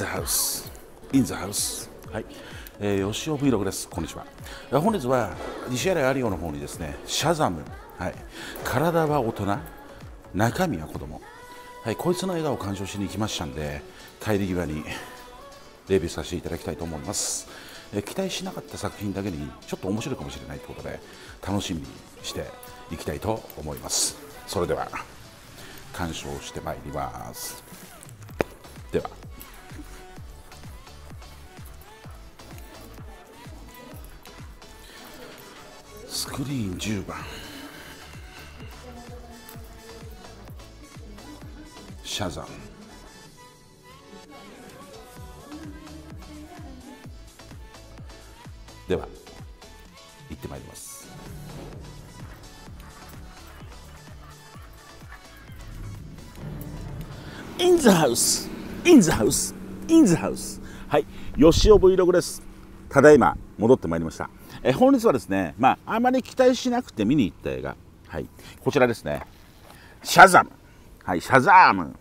the house in the house はい、えー、吉尾 Vlog ですこんにちは本日は西原有オの方にですねシャザムはい体は大人中身は子供はいこいつの笑顔を鑑賞しに行きましたんで帰り際にレビューさせていただきたいと思います、えー、期待しなかった作品だけにちょっと面白いかもしれないということで楽しみにしていきたいと思いますそれでは鑑賞してまいりますではスクリーン10番シャザンでは行ってまいります「インザハウスインザハウスインザハウス」はい「よしお Vlog」ですただいま戻ってまいりましたえ本日はですね、まあ、あまり期待しなくて見に行った映画、はい、こちらですね、シャザム。はい、シャザーム。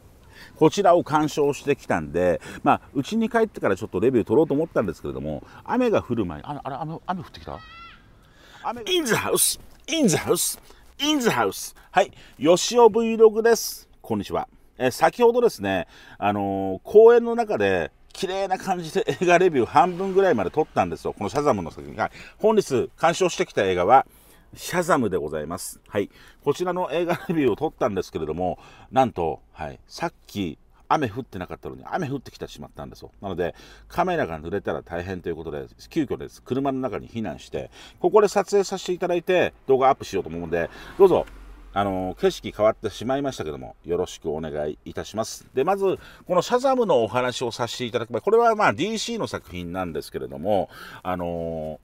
こちらを鑑賞してきたんで、まあ、うちに帰ってからちょっとレビュー取ろうと思ったんですけれども、雨が降る前に、あれ、あれ雨、雨降ってきたインズハウス、インズハウス、インズハウス、はい、吉尾 Vlog です。こんにちは。え先ほどですね、あのー、公園の中で綺麗な感じで映画レビュー半分ぐらいまで撮ったんですよ。このシャザムの作品が。本日鑑賞してきた映画は、シャザムでございます。はい。こちらの映画レビューを撮ったんですけれども、なんと、はい、さっき、雨降ってなかったのに雨降ってきてしまったんですよ。なのでカメラが濡れたら大変ということで急遽です車の中に避難してここで撮影させていただいて動画アップしようと思うのでどうぞあの景色変わってしまいましたけども、よろしくお願いいたします。で、まず、このシャザムのお話をさせていただきます。これはまあ DC の作品なんですけれども、あの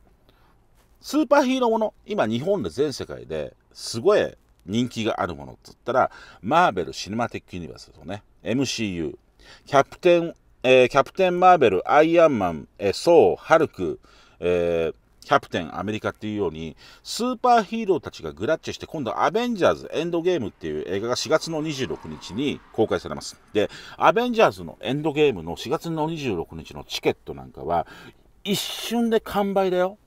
スーパーヒーローもの、今日本で全世界ですごい人気があるものっつったら、マーベル・シネマティック・ユニバースとね、MCU、キャプテン、えー、キャプテン・マーベル、アイアンマン、えー、ソウ・ハルク、えー、キャプテン、アメリカっていうように、スーパーヒーローたちがグラッチェして、今度アベンジャーズエンドゲームっていう映画が4月の26日に公開されます。で、アベンジャーズのエンドゲームの4月の26日のチケットなんかは、一瞬で完売だよ。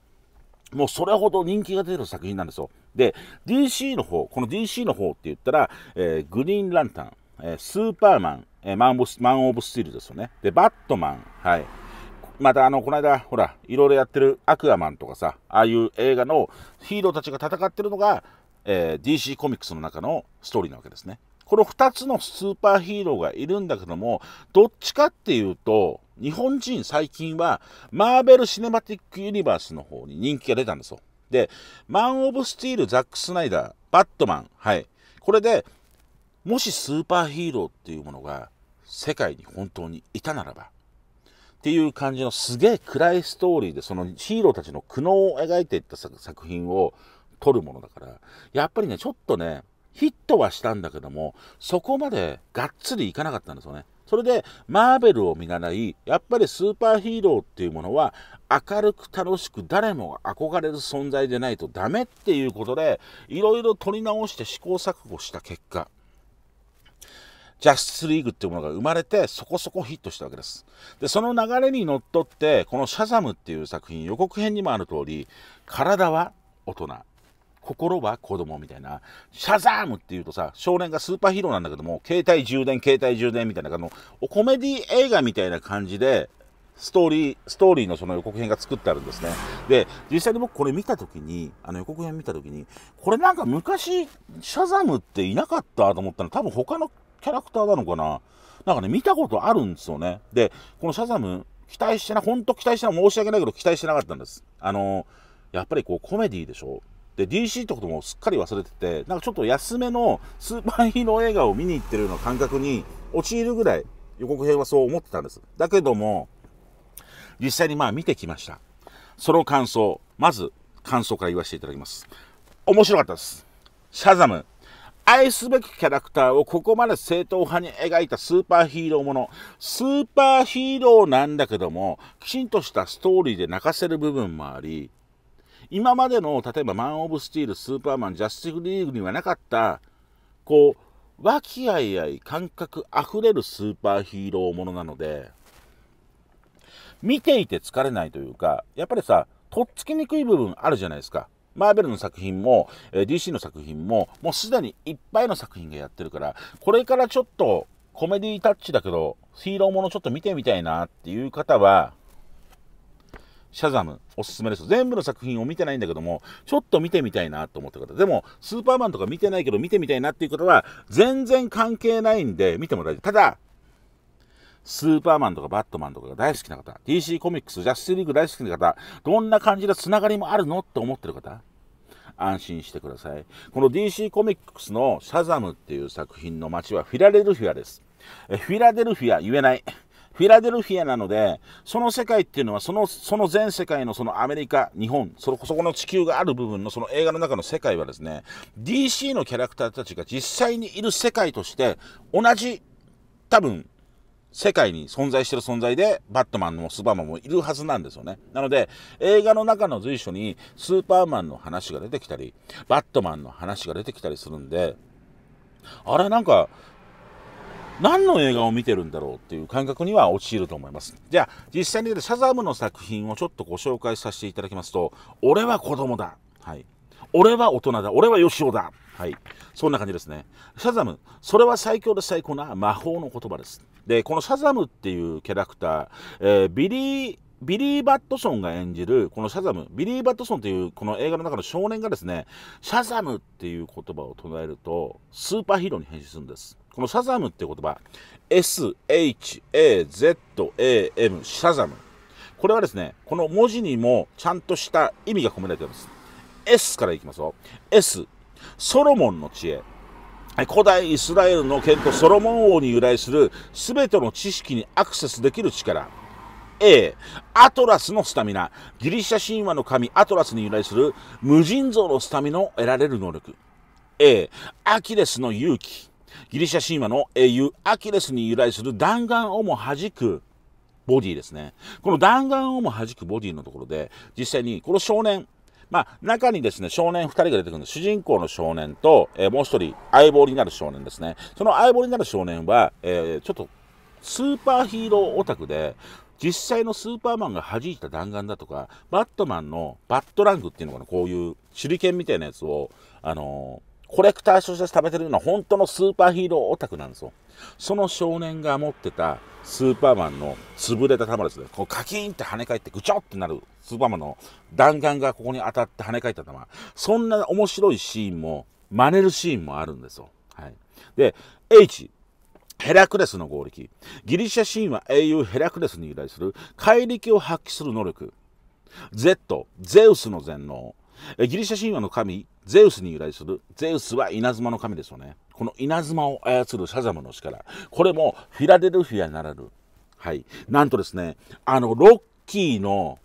もうそれほど人気が出る作品なんですよ。で、DC の方、この DC の方って言ったら、えー、グリーンランタン、えー、スーパーマン、えー、マンオブスティールですよね。で、バットマン、はい。またあの、この間、ほら、いろいろやってるアクアマンとかさ、ああいう映画のヒーローたちが戦ってるのが、えー、DC コミックスの中のストーリーなわけですね。この二つのスーパーヒーローがいるんだけども、どっちかっていうと、日本人最近は、マーベル・シネマティック・ユニバースの方に人気が出たんですよ。で、マン・オブ・スティール、ザック・スナイダー、バットマン、はい。これで、もしスーパーヒーローっていうものが世界に本当にいたならば、っていう感じのすげえ暗いストーリーでそのヒーローたちの苦悩を描いていった作品を撮るものだからやっぱりねちょっとねヒットはしたんだけどもそこまでがっつりいかなかったんですよねそれでマーベルを見習いやっぱりスーパーヒーローっていうものは明るく楽しく誰もが憧れる存在でないとダメっていうことでいろいろ撮り直して試行錯誤した結果ジャスティスリーグっていうものが生まれてそこそこヒットしたわけです。で、その流れにのっとって、このシャザムっていう作品、予告編にもある通り、体は大人、心は子供みたいな、シャザームっていうとさ、少年がスーパーヒーローなんだけども、携帯充電、携帯充電みたいな、あの、コメディ映画みたいな感じで、ストーリー、ストーリーのその予告編が作ってあるんですね。で、実際に僕これ見たときに、あの予告編見たときに、これなんか昔、シャザムっていなかったと思ったの、多分他のキャラクターなのかななんかね、見たことあるんですよね。で、このシャザム、期待してな、ほんと期待してな、申し訳ないけど期待してなかったんです。あのー、やっぱりこうコメディでしょで、DC ってこともすっかり忘れてて、なんかちょっと安めのスーパーヒーロー映画を見に行ってるような感覚に陥るぐらい予告編はそう思ってたんです。だけども、実際にまあ見てきました。その感想、まず感想から言わせていただきます。面白かったです。シャザム、愛すべきキャラクターをここまで正統派に描いたスーパーヒーローもの。スーパーヒーローなんだけども、きちんとしたストーリーで泣かせる部分もあり、今までの、例えばマン・オブ・スティール、スーパーマン、ジャスティック・リーグにはなかった、こう、和気あいあい、感覚あふれるスーパーヒーローものなので、見ていて疲れないというか、やっぱりさ、とっつきにくい部分あるじゃないですか。マーベルの作品も、え DC の作品も、もうすでにいっぱいの作品がやってるから、これからちょっとコメディタッチだけど、ヒーローものちょっと見てみたいなっていう方は、シャザムおすすめです。全部の作品を見てないんだけども、ちょっと見てみたいなと思った方。でも、スーパーマンとか見てないけど見てみたいなっていう方は、全然関係ないんで見ても大丈夫。ただ、スーパーマンとかバットマンとかが大好きな方、DC コミックス、ジャスティリーグ大好きな方、どんな感じのつながりもあるのって思ってる方、安心してください。この DC コミックスのシャザムっていう作品の街はフィラデルフィアです。えフィラデルフィア言えない。フィラデルフィアなので、その世界っていうのは、その、その全世界のそのアメリカ、日本、そそこの地球がある部分のその映画の中の世界はですね、DC のキャラクターたちが実際にいる世界として、同じ、多分、世界に存在してる存在で、バットマンもスーパーマンもいるはずなんですよね。なので、映画の中の随所に、スーパーマンの話が出てきたり、バットマンの話が出てきたりするんで、あれなんか、何の映画を見てるんだろうっていう感覚には陥ると思います。じゃあ、実際に出シャザムの作品をちょっとご紹介させていただきますと、俺は子供だ。はい。俺は大人だ。俺はよしおだ。はい。そんな感じですね。シャザム、それは最強で最高な魔法の言葉です。で、このシャザムっていうキャラクター、えー、ビリー、ビリー・バットソンが演じる、このシャザム、ビリー・バットソンというこの映画の中の少年がですね、シャザムっていう言葉を唱えると、スーパーヒーローに変身するんです。このシャザムっていう言葉、S-H-A-Z-A-M、シャザム。これはですね、この文字にもちゃんとした意味が込められています。S からいきますよ。S、ソロモンの知恵。古代イスラエルの憲法ソロモン王に由来する全ての知識にアクセスできる力 A アトラスのスタミナギリシャ神話の神アトラスに由来する無尽蔵のスタミナを得られる能力 A アキレスの勇気ギリシャ神話の英雄アキレスに由来する弾丸をも弾くボディですねこの弾丸をも弾くボディのところで実際にこの少年まあ、中にですね、少年2人が出てくるんです。主人公の少年と、えー、もう1人、相棒になる少年ですね。その相棒になる少年は、えー、ちょっと、スーパーヒーローオタクで、実際のスーパーマンが弾いた弾丸だとか、バットマンのバットラングっていうのかな、こういう手裏剣みたいなやつを、あのーコレクターとして貯めてるような本当のスーパーヒーローオタクなんですよ。その少年が持ってたスーパーマンの潰れた玉ですね。こうカキーンって跳ね返ってぐちょってなるスーパーマンの弾丸がここに当たって跳ね返った玉。そんな面白いシーンも、真似るシーンもあるんですよ。はい。で、H。ヘラクレスの合力。ギリシャ神話英雄ヘラクレスに由来する怪力を発揮する能力。Z、ゼウスの全能。ギリシャ神話の神、ゼウスに由来する、ゼウスは稲妻の神ですよね。この稲妻を操るシャザムの力、これもフィラデルフィアになられる。はい。なんとですね、あの、ロッキーの、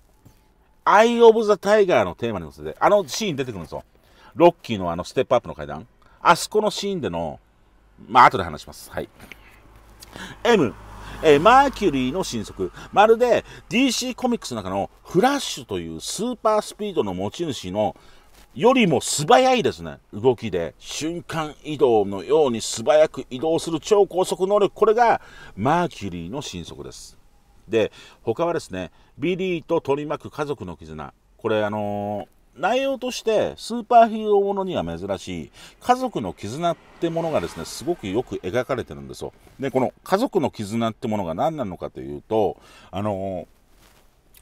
アイ・オブ・ザ・タイガーのテーマに乗せて、あのシーン出てくるんですよ。ロッキーのあの、ステップアップの階段。あそこのシーンでの、まあ、後で話します。はい。M、えー、マーキュリーの新速。まるで DC コミックスの中のフラッシュというスーパースピードの持ち主のよりも素早いですね、動きで、瞬間移動のように素早く移動する超高速能力、これがマーキュリーの新速です。で、他はですね、ビリーと取り巻く家族の絆、これ、あのー内容としてスーパーヒーローものには珍しい家族の絆ってものがですね、すごくよく描かれてるんですよ。で、この家族の絆ってものが何なのかというと、あの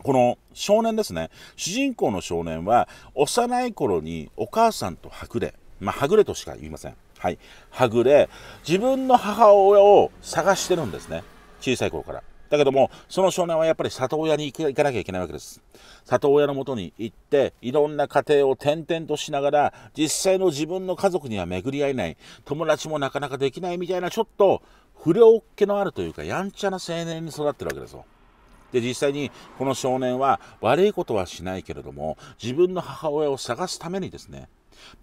この少年ですね、主人公の少年は幼い頃にお母さんとはぐれ、まあ、はぐれとしか言いません。はい。はぐれ、自分の母親を探してるんですね。小さい頃から。だけども、その少年はやっぱり里親に行かなきゃいけないわけです。里親のもとに行って、いろんな家庭を転々としながら、実際の自分の家族には巡り合えない、友達もなかなかできないみたいな、ちょっと不良っ気のあるというか、やんちゃな青年に育ってるわけですよ。で、実際にこの少年は悪いことはしないけれども、自分の母親を探すためにですね、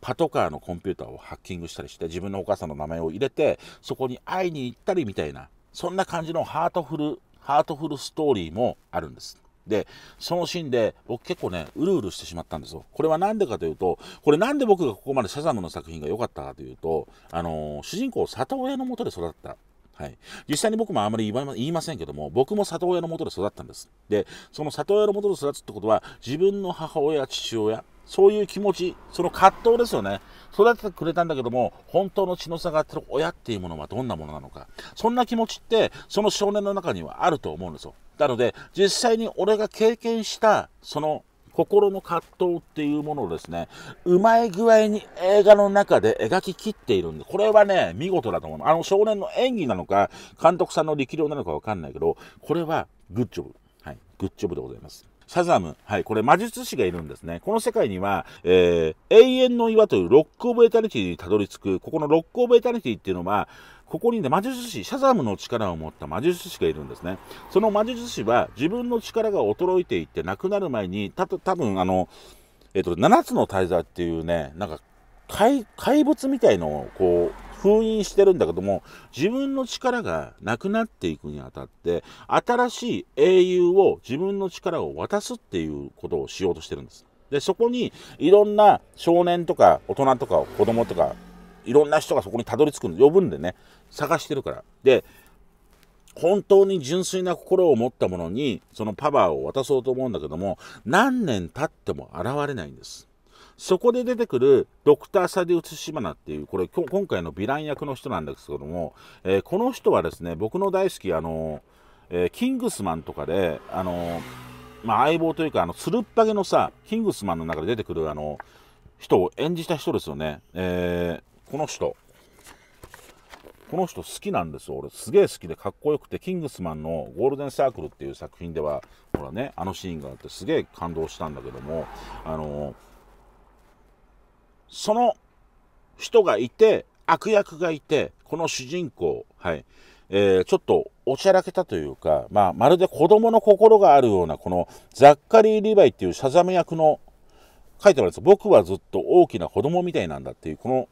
パトカーのコンピューターをハッキングしたりして、自分のお母さんの名前を入れて、そこに会いに行ったりみたいな、そんな感じのハートフルハートフルストーリーもあるんです。で、そのシーンで僕結構ね、うるうるしてしまったんですよ。これは何でかというと、これなんで僕がここまでシャザムの作品が良かったかというと、あのー、主人公、里親のもとで育ったはい、実際に僕もあまり言いませんけども僕も里親のもとで育ったんですでその里親のもとで育つってことは自分の母親父親そういう気持ちその葛藤ですよね育ててくれたんだけども本当の血の差があってる親っていうものはどんなものなのかそんな気持ちってその少年の中にはあると思うんですよなので実際に俺が経験したその心の葛藤っていうものをですね、うまい具合に映画の中で描ききっているんで、これはね、見事だと思う。あの少年の演技なのか、監督さんの力量なのかわかんないけど、これはグッジョブ。はい、グッジョブでございます。シャザム。はい。これ魔術師がいるんですね。この世界には、えー、永遠の岩というロックオブエタニティにたどり着く、ここのロックオブエタニティっていうのは、ここにね、魔術師、シャザムの力を持った魔術師がいるんですね。その魔術師は自分の力が衰えていって亡くなる前に、た、多分あの、えっと、7つの大罪っていうね、なんか怪、怪物みたいのをこう、封印してるんだけども、自分の力がなくなっていくにあたって、新しい英雄を自分の力を渡すっていうことをしようとしてるんです。で、そこにいろんな少年とか大人とか子供とかいろんな人がそこにたどり着くの呼ぶんでね探してるからで本当に純粋な心を持った者にそのパワーを渡そうと思うんだけども何年経っても現れないんですそこで出てくるドクター・サディウツ・シマナっていう、これ今回のヴィラン役の人なんですけども、えー、この人はですね、僕の大好き、あの、えー、キングスマンとかで、あの、まあ、相棒というか、あの、つるっぱげのさ、キングスマンの中で出てくる、あの、人を演じた人ですよね。えー、この人。この人好きなんですよ。俺すげえ好きでかっこよくて、キングスマンのゴールデンサークルっていう作品では、ほらね、あのシーンがあってすげえ感動したんだけども、あのー、その人がいて、悪役がいて、この主人公、はい、えー、ちょっとおちゃらけたというか、まあ、まるで子供の心があるような、このザッカリー・リヴァイっていうシャザム役の、書いてあるんです僕はずっと大きな子供みたいなんだっていう、この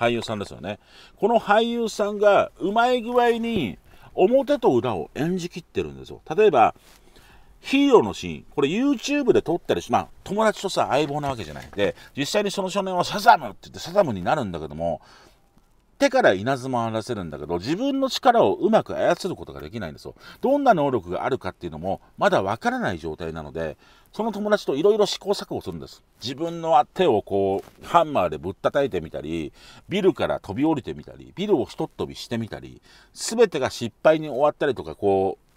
俳優さんですよね。この俳優さんがうまい具合に表と裏を演じきってるんですよ。例えば、ヒーローのシーン、これ YouTube で撮ったりし、まあ友達とさ、相棒なわけじゃない。で、実際にその少年はサザムって言ってサザムになるんだけども、手から稲妻を荒らせるんだけど、自分の力をうまく操ることができないんですよ。どんな能力があるかっていうのも、まだわからない状態なので、その友達といろいろ試行錯誤するんです。自分の手をこう、ハンマーでぶったたいてみたり、ビルから飛び降りてみたり、ビルをひとっ飛びしてみたり、すべてが失敗に終わったりとか、こう、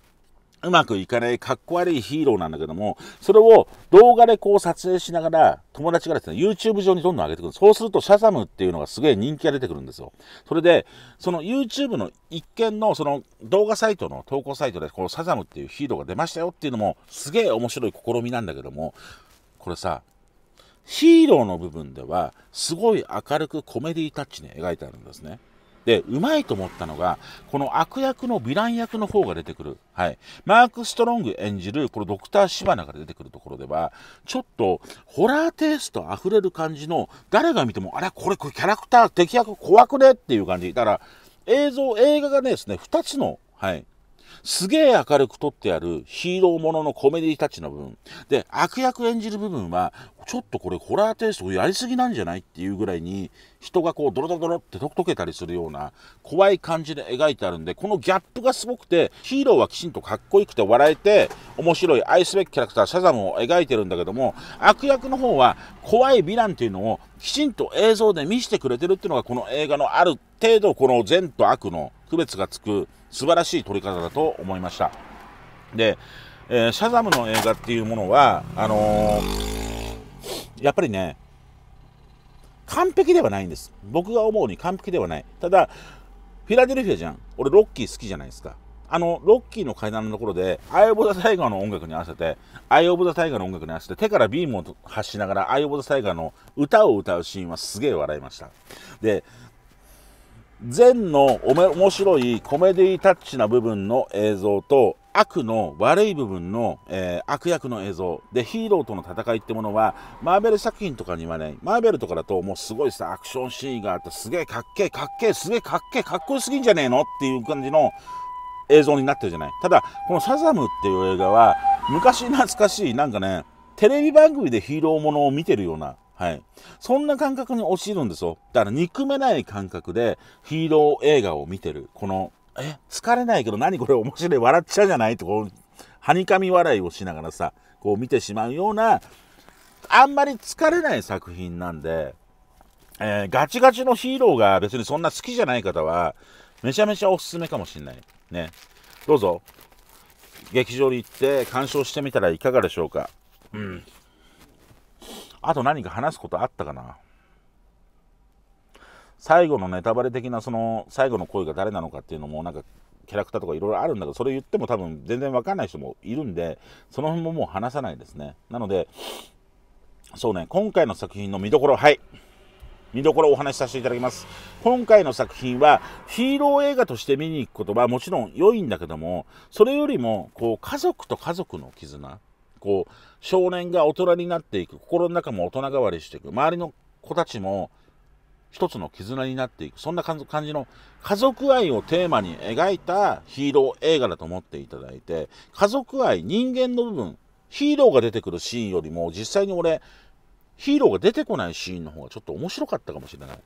うまくいかないかっこ悪いヒーローなんだけども、それを動画でこう撮影しながら、友達がですね、YouTube 上にどんどん上げてくる。そうすると、シャザムっていうのがすげえ人気が出てくるんですよ。それで、その YouTube の一見のその動画サイトの投稿サイトで、このシャザムっていうヒーローが出ましたよっていうのも、すげえ面白い試みなんだけども、これさ、ヒーローの部分では、すごい明るくコメディタッチに描いてあるんですね。で、うまいと思ったのが、この悪役のヴィラン役の方が出てくる。はい。マーク・ストロング演じる、このドクター・シバナが出てくるところでは、ちょっと、ホラーテイスト溢れる感じの、誰が見ても、あれ、これ、これキャラクター、敵役怖くねっていう感じ。だから、映像、映画がね、ですね、二つの、はい。すげえ明るく撮ってあるヒーローもののコメディタッチの部分。で、悪役演じる部分は、ちょっとこれホラーテイストやりすぎなんじゃないっていうぐらいに人がこうドロドロドロってと溶けたりするような怖い感じで描いてあるんでこのギャップがすごくてヒーローはきちんとかっこよくて笑えて面白い愛すべきキャラクターシャザムを描いてるんだけども悪役の方は怖いヴィランっていうのをきちんと映像で見せてくれてるっていうのがこの映画のある程度この善と悪の区別がつく素晴らしい撮り方だと思いましたで、えー、シャザムの映画っていうものはあのーやっぱりね、完璧ではないんです。僕が思うに完璧ではない。ただ、フィラデルフィアじゃん。俺、ロッキー好きじゃないですか。あの、ロッキーの階段のところで、アイオブ・ザ・タイガーの音楽に合わせて、アイオブ・ザ・タイガーの音楽に合わせて、手からビームを発しながら、アイオブ・ザ・タイガーの歌を歌うシーンはすげえ笑いました。で、全のおめ面白いコメディタッチな部分の映像と、悪の悪い部分の、えー、悪役の映像でヒーローとの戦いってものはマーベル作品とかにはねマーベルとかだともうすごいさアクションシーンがあってすげえかっけえかっけえすげえかっけえかっこよすぎんじゃねえのっていう感じの映像になってるじゃないただこの「サザム」っていう映画は昔懐かしいなんかねテレビ番組でヒーローものを見てるようなはい。そんな感覚に陥るんですよ。だから憎めない感覚でヒーロー映画を見てる。このえ、好かれないけど何これ面白い笑っちゃうじゃないとこう、はにかみ笑いをしながらさ、こう見てしまうような、あんまり疲れない作品なんで、えー、ガチガチのヒーローが別にそんな好きじゃない方は、めちゃめちゃおすすめかもしんない。ね。どうぞ、劇場に行って鑑賞してみたらいかがでしょうか。うん。あと何か話すことあったかな最後のネタバレ的なその最後の声が誰なのかっていうのもなんかキャラクターとかいろいろあるんだけどそれ言っても多分全然わかんない人もいるんでその辺ももう話さないですねなのでそうね今回の作品の見どころはい見どころをお話しさせていただきます今回の作品はヒーロー映画として見に行くことはもちろん良いんだけどもそれよりもこう家族と家族の絆こう少年が大人になっていく心の中も大人変わりしていく周りの子たちも一つの絆になっていく、そんな感じの家族愛をテーマに描いたヒーロー映画だと思っていただいて、家族愛、人間の部分、ヒーローが出てくるシーンよりも、実際に俺、ヒーローが出てこないシーンの方がちょっと面白かったかもしれない。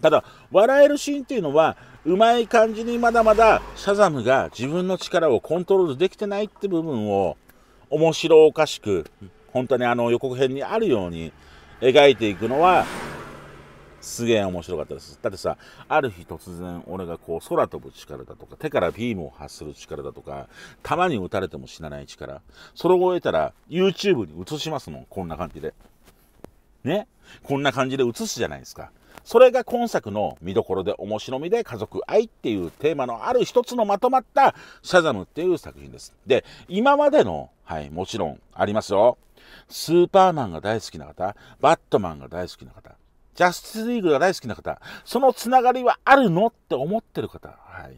ただ、笑えるシーンっていうのは、うまい感じにまだまだシャザムが自分の力をコントロールできてないって部分を、面白おかしく、本当にあの予告編にあるように描いていくのは、すげえ面白かったです。だってさ、ある日突然俺がこう空飛ぶ力だとか、手からビームを発する力だとか、弾に撃たれても死なない力、それを得たら YouTube に映しますもん、こんな感じで。ねこんな感じで映すじゃないですか。それが今作の見どころで面白みで家族愛っていうテーマのある一つのまとまったシャザムっていう作品です。で、今までの、はい、もちろんありますよ。スーパーマンが大好きな方、バットマンが大好きな方、ジャスティスリーグが大好きな方、そのつながりはあるのって思ってる方、はい。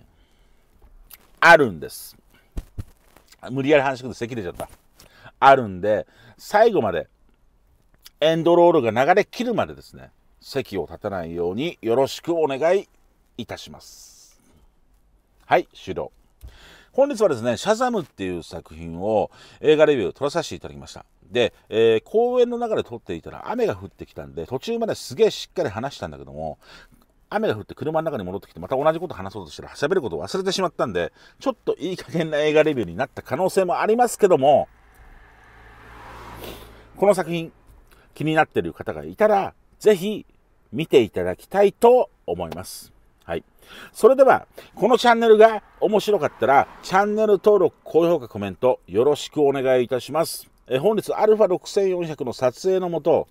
あるんです。無理やり話しくて咳出ちゃった。あるんで、最後まで、エンドロールが流れ切るまでですね、席を立たないようによろしくお願いいたします。はい、終了。本日はですね、シャザムっていう作品を映画レビュー撮らさせていただきました。で、えー、公園の中で撮っていたら雨が降ってきたんで、途中まですげえしっかり話したんだけども、雨が降って車の中に戻ってきて、また同じこと話そうとしたら喋ることを忘れてしまったんで、ちょっといい加減な映画レビューになった可能性もありますけども、この作品気になってる方がいたら、ぜひ見ていただきたいと思います。はい。それでは、このチャンネルが面白かったら、チャンネル登録、高評価、コメント、よろしくお願いいたします。え本日、α6400 の撮影のもと、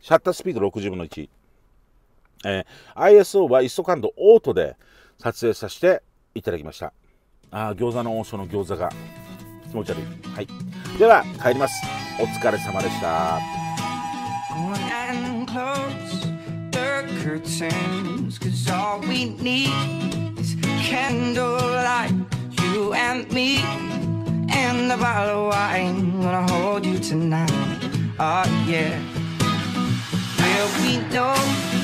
シャッタースピード60分の1、えー、ISO は ISO 感度オートで撮影させていただきました。あ餃子の王将の餃子が気持ち悪い。はい。では、帰ります。お疲れ様でした。curtains. Cause all we need is candlelight, you and me, and the bottle of wine. Gonna hold you tonight. Oh, yeah. Will we know?